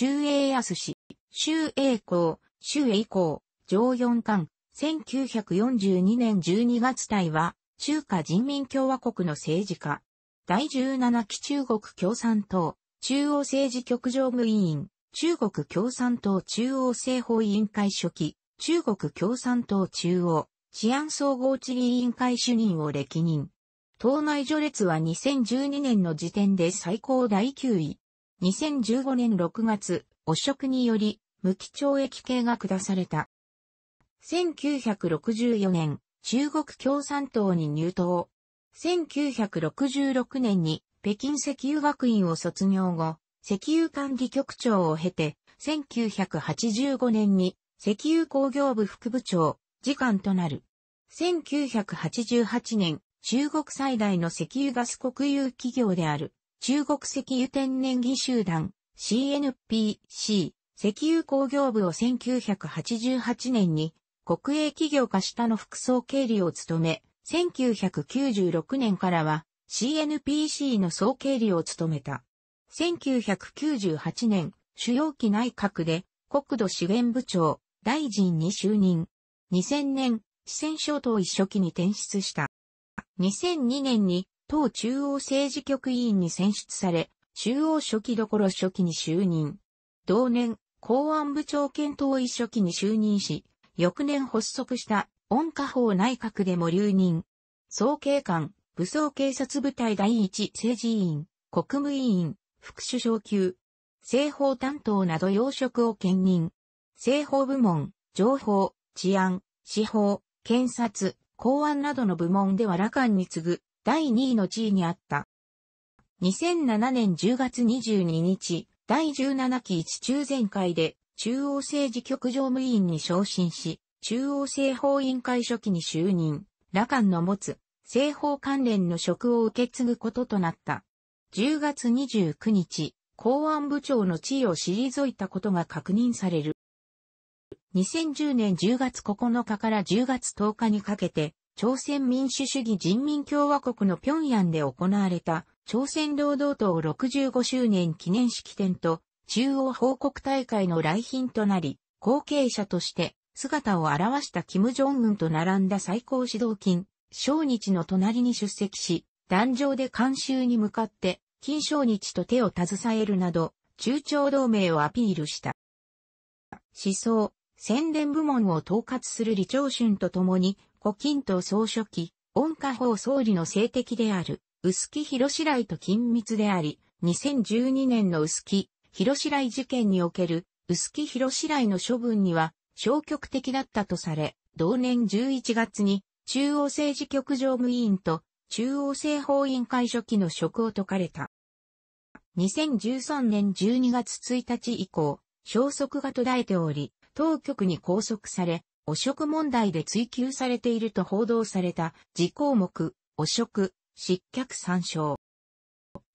周英康氏、周英公、周英公、上四冠、1942年12月隊は、中華人民共和国の政治家。第17期中国共産党、中央政治局常務委員、中国共産党中央政法委員会初期、中国共産党中央、治安総合治理委員会主任を歴任。党内序列は2012年の時点で最高第9位。2015年6月、汚職により、無期懲役刑が下された。1964年、中国共産党に入党。1966年に北京石油学院を卒業後、石油管理局長を経て、1985年に石油工業部副部長、次官となる。1988年、中国最大の石油ガス国有企業である中国石油天然技集団 CNPC 石油工業部を1988年に国営企業化したの副総経理を務め、1996年からは CNPC の総経理を務めた。1998年、主要期内閣で国土資源部長、大臣に就任。2000年、四川省党一書記に転出した。2002年に党中央政治局委員に選出され、中央書記どころ書記に就任。同年、公安部長兼党委書記に就任し、翌年発足した温家宝内閣でも留任。総警官、武装警察部隊第一政治委員、国務委員、副首相級、政法担当など要職を兼任。政法部門、情報、治安、司法、検察、公安などの部門では羅漢に次ぐ第2位の地位にあった。2007年10月22日、第17期一中全会で、中央政治局常務委員に昇進し、中央政法委員会初期に就任、羅漢の持つ、政法関連の職を受け継ぐこととなった。10月29日、公安部長の地位を退いたことが確認される。2010年10月9日から10月10日にかけて、朝鮮民主主義人民共和国の平壌で行われた朝鮮労働党65周年記念式典と中央報告大会の来賓となり、後継者として姿を現した金正恩と並んだ最高指導金、小日の隣に出席し、壇上で監修に向かって金正日と手を携えるなど、中朝同盟をアピールした。思想、宣伝部門を統括する李朝春と共に、胡錦涛総書記、温家宝総理の政敵である、薄木広白井と緊密であり、2012年の薄木広白井事件における薄木広白井の処分には消極的だったとされ、同年11月に中央政治局常務委員と中央政法委員会書記の職を解かれた。2013年12月1日以降、消息が途絶えており、当局に拘束され、汚職問題で追及されていると報道された、事項目、汚職、失脚参照。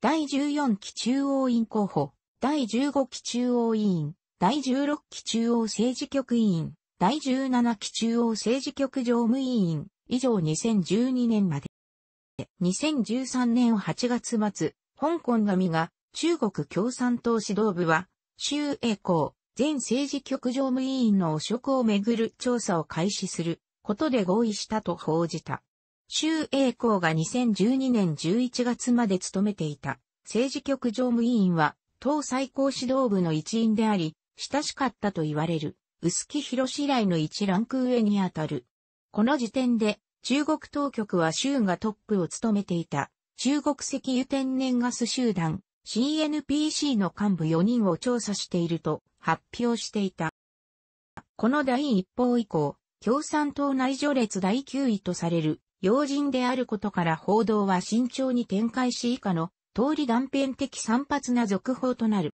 第14期中央委員候補、第15期中央委員、第16期中央政治局委員、第17期中央政治局常務委員、以上2012年まで。2013年8月末、香港神が中国共産党指導部は、周栄光、前政治局常務委員の汚職をめぐる調査を開始することで合意したと報じた。周永光が2012年11月まで務めていた政治局常務委員は党最高指導部の一員であり、親しかったと言われる薄木博士以来の一ランク上にあたる。この時点で中国当局は州がトップを務めていた中国石油天然ガス集団 CNPC の幹部4人を調査していると発表していた。この第一報以降、共産党内序列第9位とされる要人であることから報道は慎重に展開し以下の通り断片的散発な続報となる。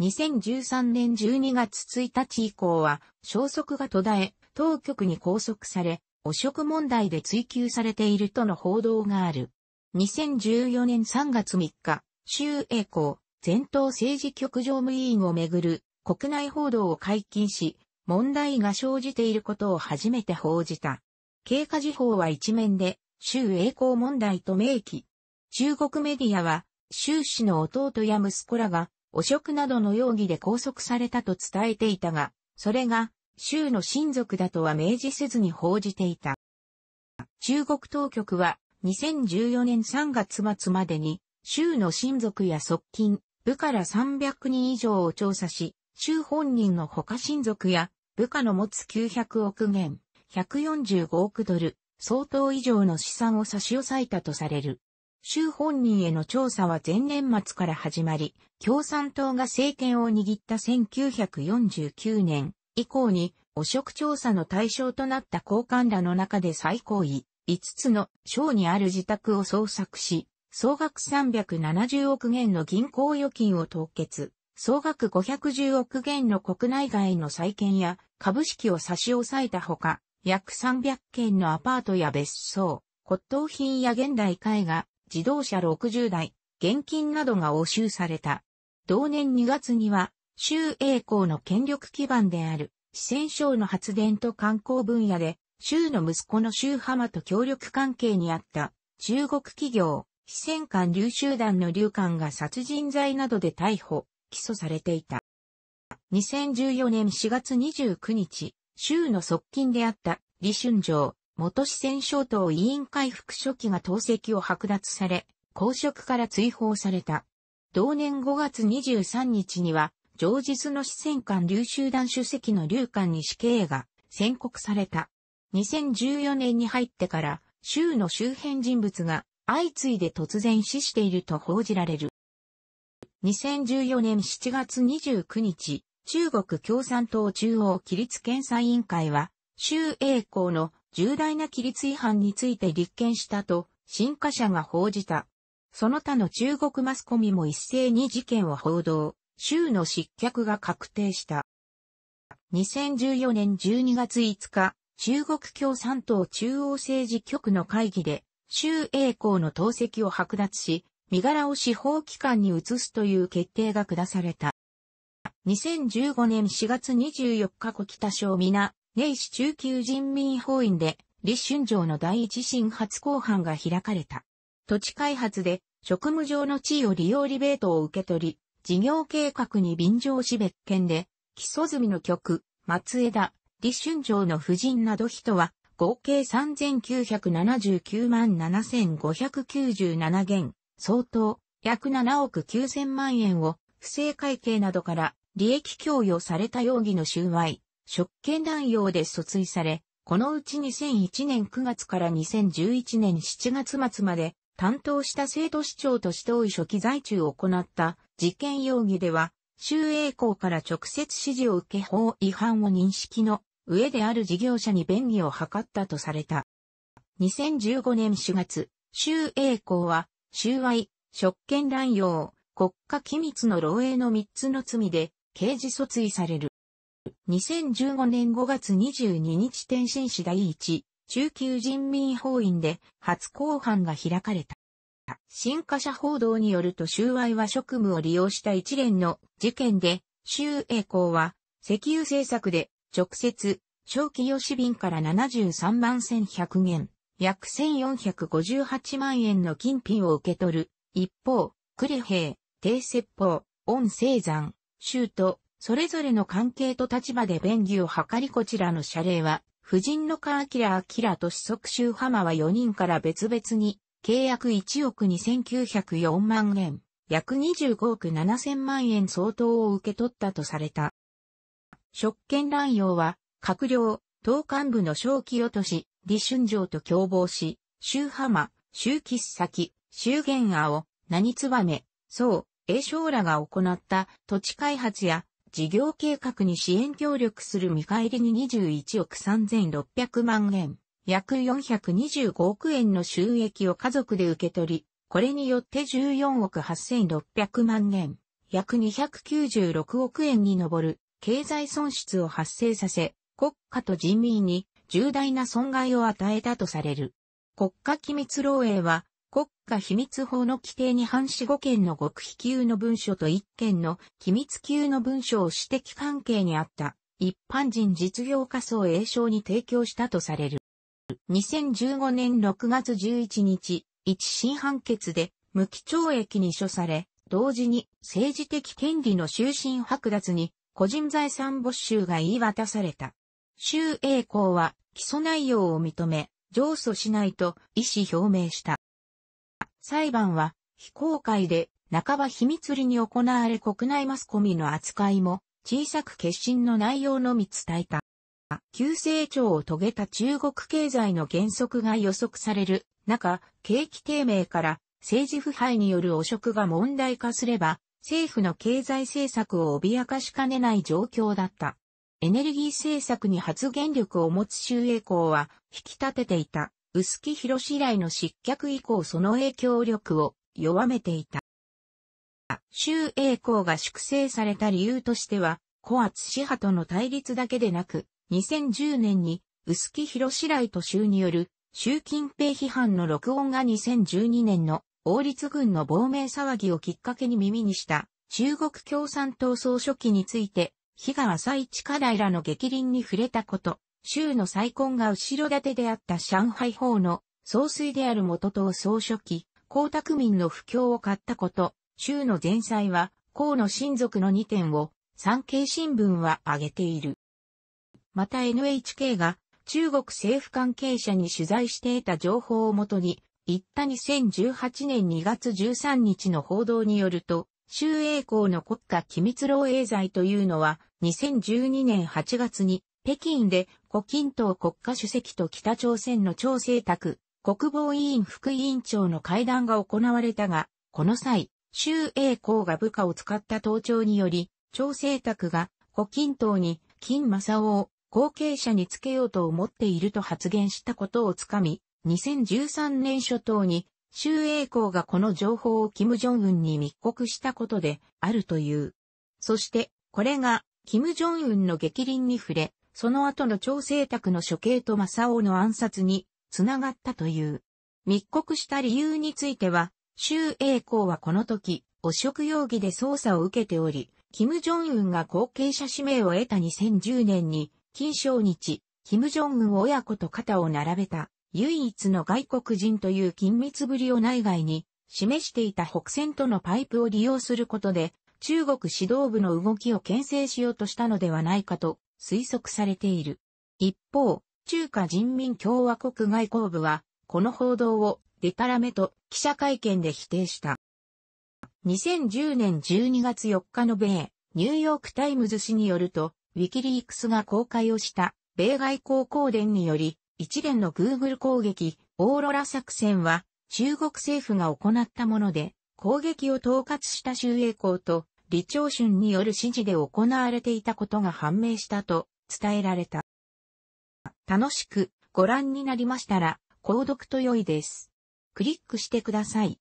2013年12月1日以降は消息が途絶え、当局に拘束され、汚職問題で追及されているとの報道がある。2014年3月3日、周栄光、前頭政治局常務委員をめぐる国内報道を解禁し、問題が生じていることを初めて報じた。経過時報は一面で、周栄光問題と明記。中国メディアは、周氏の弟や息子らが、汚職などの容疑で拘束されたと伝えていたが、それが、周の親族だとは明示せずに報じていた。中国当局は、2014年3月末までに、州の親族や側近、部から300人以上を調査し、州本人の他親族や部下の持つ900億元、145億ドル、相当以上の資産を差し押さえたとされる。州本人への調査は前年末から始まり、共産党が政権を握った1949年以降に汚職調査の対象となった高官らの中で最高位、5つの省にある自宅を捜索し、総額370億元の銀行預金を凍結、総額510億元の国内外の債券や株式を差し押さえたほか、約300件のアパートや別荘、骨董品や現代絵画、自動車60台、現金などが押収された。同年2月には、州栄光の権力基盤である、四川省の発電と観光分野で、州の息子の州浜と協力関係にあった、中国企業、非戦艦流集団の流艦が殺人罪などで逮捕、起訴されていた。2014年4月29日、州の側近であった李春城、元四川省党委員会副書記が党籍を剥奪され、公職から追放された。同年5月23日には、上日の四川艦流集団主席の流艦に死刑が宣告された。2014年に入ってから、州の周辺人物が相次いで突然死していると報じられる。2014年7月29日、中国共産党中央規律検査委員会は、周英公の重大な規律違反について立件したと、新華社が報じた。その他の中国マスコミも一斉に事件を報道、州の失脚が確定した。2014年12月5日、中国共産党中央政治局の会議で、周栄光の投石を剥奪し、身柄を司法機関に移すという決定が下された。2015年4月24日古北省皆、根市中級人民法院で、李春城の第一審初公判が開かれた。土地開発で、職務上の地位を利用リベートを受け取り、事業計画に便乗し別件で、基礎済みの局、松枝、李春城の夫人など人は、合計3979万7597元、相当、約7億9000万円を、不正会計などから、利益供与された容疑の収賄、職権乱用で訴追され、このうち2001年9月から2011年7月末まで、担当した生徒市長と市党委初期在中を行った事件容疑では、周営校から直接指示を受け法違反を認識の上である事業者に便宜を図ったとされた。2015年4月、周英公は、収賄、職権乱用、国家機密の漏洩の3つの罪で、刑事訴追される。2015年5月22日天津市第一、中級人民法院で初公判が開かれた。新華社報道によると収賄は職務を利用した一連の事件で、周栄光は石油政策で直接、正気吉便から73万1100元、約1458万円の金品を受け取る。一方、クレ兵、セ説法、恩生山、州と、それぞれの関係と立場で便宜を図りこちらの謝礼は、夫人のカーキラアキラと子息州浜は4人から別々に、契約1億2904万円、約25億7000万円相当を受け取ったとされた。職権乱用は、閣僚、党幹部の正気落とし、李春城と共謀し、周浜、周吉先、周元青、何つばめ、宋、栄将らが行った土地開発や事業計画に支援協力する見返りに21億3600万円、約425億円の収益を家族で受け取り、これによって14億8600万円、約296億円に上る経済損失を発生させ、国家と人民に重大な損害を与えたとされる。国家機密漏洩は、国家秘密法の規定に反し5件の極秘級の文書と1件の機密級の文書を私的関係にあった一般人実業家層栄称に提供したとされる。2015年6月11日、一審判決で無期懲役に処され、同時に政治的権利の終身剥奪に個人財産没収が言い渡された。周永康は起訴内容を認め、上訴しないと意思表明した。裁判は非公開で半ば秘密裏に行われ国内マスコミの扱いも小さく決心の内容のみ伝えた。急成長を遂げた中国経済の減速が予測される中、景気低迷から政治腐敗による汚職が問題化すれば、政府の経済政策を脅かしかねない状況だった。エネルギー政策に発言力を持つ周栄校は引き立てていた。薄木博以来の失脚以降その影響力を弱めていた。周栄校が粛清された理由としては、小圧支派との対立だけでなく、2010年に薄木博以来と衆による習近平批判の録音が2012年の王立軍の亡命騒ぎをきっかけに耳にした中国共産党総書記について、日川朝一下題らの激凛に触れたこと、州の再婚が後ろ盾であった上海法の総帥である元党総書記、江沢民の不況を買ったこと、州の前妻は、江の親族の2点を、産経新聞は挙げている。また NHK が中国政府関係者に取材して得た情報をもとに、行った2018年2月13日の報道によると、周英公の国家機密漏洩罪というのは、2012年8月に、北京で胡錦涛国家主席と北朝鮮の朝政卓、国防委員副委員長の会談が行われたが、この際、周英公が部下を使った盗聴により、朝政卓が胡錦涛に金正夫を後継者につけようと思っていると発言したことをつかみ、2013年初頭に、周英公がこの情報を金正恩に密告したことであるという。そして、これが、金正恩の激凛に触れ、その後の調整宅の処刑と正雄の暗殺に、つながったという。密告した理由については、周英公はこの時、汚職容疑で捜査を受けており、金正恩が後継者指名を得た2010年に、金正日、金正恩親子と肩を並べた唯一の外国人という緊密ぶりを内外に示していた北線とのパイプを利用することで、中国指導部の動きを牽制しようとしたのではないかと推測されている。一方、中華人民共和国外交部は、この報道をデタラメと記者会見で否定した。2010年12月4日の米、ニューヨークタイムズ紙によると、ウィキリークスが公開をした米外交公伝により、一連の Google 攻撃、オーロラ作戦は、中国政府が行ったもので、攻撃を統括した周英公と、李朝春による指示で行われていたことが判明したと伝えられた。楽しくご覧になりましたら、購読と良いです。クリックしてください。